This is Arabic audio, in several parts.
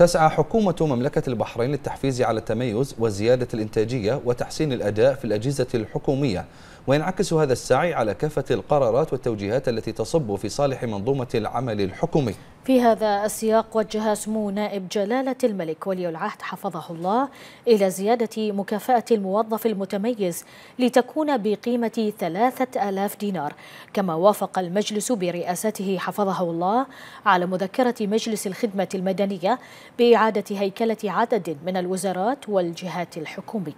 تسعى حكومة مملكة البحرين للتحفيز على التميز وزيادة الإنتاجية وتحسين الأداء في الأجهزة الحكومية وينعكس هذا السعي على كافة القرارات والتوجيهات التي تصب في صالح منظومة العمل الحكومي في هذا السياق وجه سمو نائب جلالة الملك ولي العهد حفظه الله إلى زيادة مكافأة الموظف المتميز لتكون بقيمة ثلاثة آلاف دينار كما وافق المجلس برئاسته حفظه الله على مذكرة مجلس الخدمة المدنية بإعادة هيكلة عدد من الوزارات والجهات الحكومية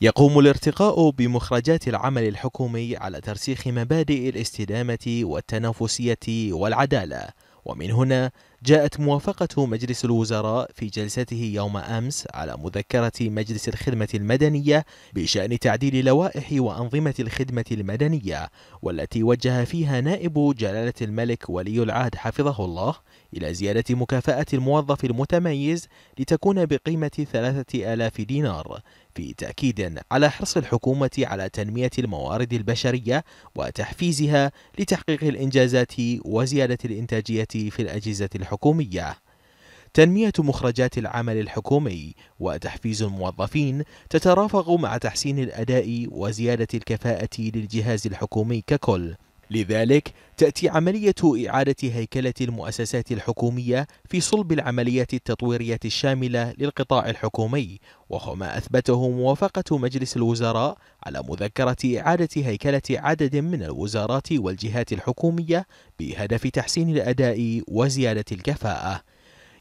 يقوم الارتقاء بمخرجات العمل الحكومي على ترسيخ مبادئ الاستدامة والتنافسية والعدالة ومن هنا جاءت موافقة مجلس الوزراء في جلسته يوم أمس على مذكرة مجلس الخدمة المدنية بشأن تعديل لوائح وأنظمة الخدمة المدنية والتي وجه فيها نائب جلالة الملك ولي العهد حفظه الله إلى زيادة مكافأة الموظف المتميز لتكون بقيمة 3000 دينار في تأكيد على حرص الحكومة على تنمية الموارد البشرية وتحفيزها لتحقيق الإنجازات وزيادة الإنتاجية في الأجهزة الحكومية الحكومية تنمية مخرجات العمل الحكومي وتحفيز الموظفين تترافق مع تحسين الأداء وزيادة الكفاءة للجهاز الحكومي ككل لذلك تأتي عملية إعادة هيكلة المؤسسات الحكومية في صلب العمليات التطويرية الشاملة للقطاع الحكومي وهو ما أثبته موافقة مجلس الوزراء على مذكرة إعادة هيكلة عدد من الوزارات والجهات الحكومية بهدف تحسين الأداء وزيادة الكفاءة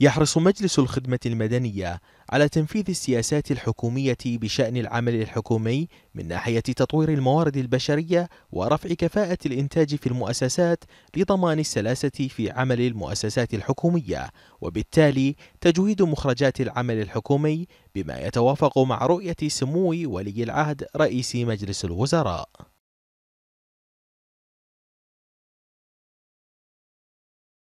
يحرص مجلس الخدمة المدنية على تنفيذ السياسات الحكومية بشأن العمل الحكومي من ناحية تطوير الموارد البشرية ورفع كفاءة الإنتاج في المؤسسات لضمان السلاسة في عمل المؤسسات الحكومية، وبالتالي تجويد مخرجات العمل الحكومي بما يتوافق مع رؤية سمو ولي العهد رئيس مجلس الوزراء.